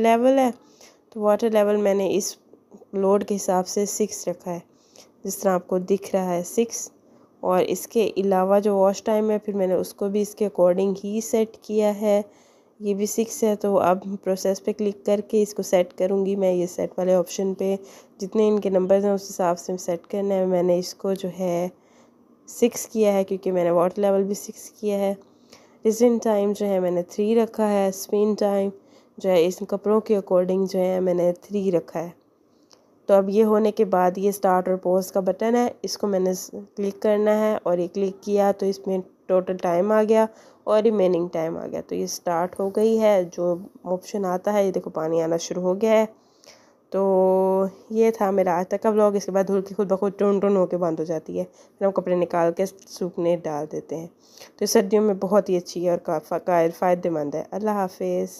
level है तो water level मैंने इस लोड के हिसाब से सिक्स रखा है जिस तरह आपको दिख रहा है सिक्स और इसके अलावा जो वॉश टाइम है फिर मैंने उसको भी इसके अकॉर्डिंग ही सेट किया है ये भी सिक्स है तो अब प्रोसेस पे क्लिक करके इसको सेट करूँगी मैं ये सेट वाले ऑप्शन पे जितने इनके नंबर्स हैं उस हिसाब से सेट करना है मैंने इसको जो है सिक्स किया है क्योंकि मैंने वाटर लेवल भी सिक्स किया है रिजेंट टाइम जो है मैंने थ्री रखा है स्पिन टाइम जो है इस कपड़ों के अकॉर्डिंग जो है मैंने थ्री रखा है तो अब ये होने के बाद ये स्टार्ट और पोज का बटन है इसको मैंने क्लिक करना है और ये क्लिक किया तो इसमें टोटल टाइम आ गया और रिमेनिंग टाइम आ गया तो ये स्टार्ट हो गई है जो ऑप्शन आता है ये देखो पानी आना शुरू हो गया है तो ये था मेरा आज तक का ब्लॉग इसके बाद धुल के खुद बखुद टुन टुन होकर बंद हो जाती है फिर हम कपड़े निकाल के सूखने डाल देते हैं तो सर्दियों में बहुत ही अच्छी है और काफ़ी फ़ायदेमंद है अल्लाह हाफिज़